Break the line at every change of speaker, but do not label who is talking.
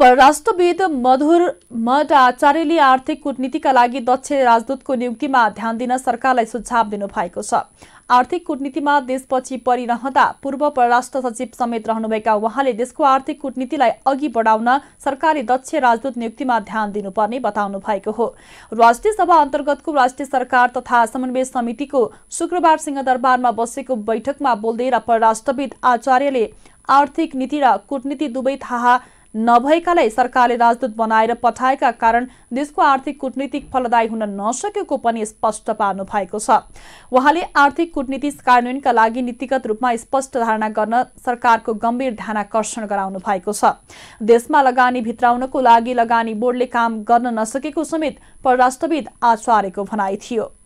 परराष्ट्रविद मधुर मठ आचार्यले आर्थिक कुटनीतिका लागि दक्ष राजदूतको नियुक्तिमा ध्यान दिन सरकारलाई सुझाव दिनुभएको छ आर्थिक कुटनीतिमा देशपछि परिरहँदा पूर्व परराष्ट्र सचिव समेत रहनुभएका उहाँले देशको आर्थिक कुटनीतिलाई अघि बढाउन सरकारले दक्ष राजदूत नियुक्तिमा ध्यान दिनुपर्ने बताउनु भएको हो राष्ट्रिय सभा अन्तर्गतको राष्ट्रिय सरकार तथा समन्वय समितिको शुक्रबार सिंहदरबारमा बसेको बैठकमा बोल्दै र परराष्ट्रविद आचार्यले आर्थिक नीति र कुटनीति दुवै थाहा नभएकालाई सरकारले राजदूत बनाएर पठाएका कारण देशको आर्थिक कुटनीतिक फलदायी हुन नसकेको पनि स्पष्ट पार्नु भएको छ उहाँले आर्थिक कुटनीति कार्यान्वयनका लागि नीतिगत रूपमा स्पष्ट धारणा गर्न सरकारको गम्भीर ध्यानकर्षण गराउनु भएको छ देशमा लगानी भित्राउनको लागि लगानी बोर्डले काम गर्न नसकेको समेत परराष्ट्रविद आचार्यको भनाइ थियो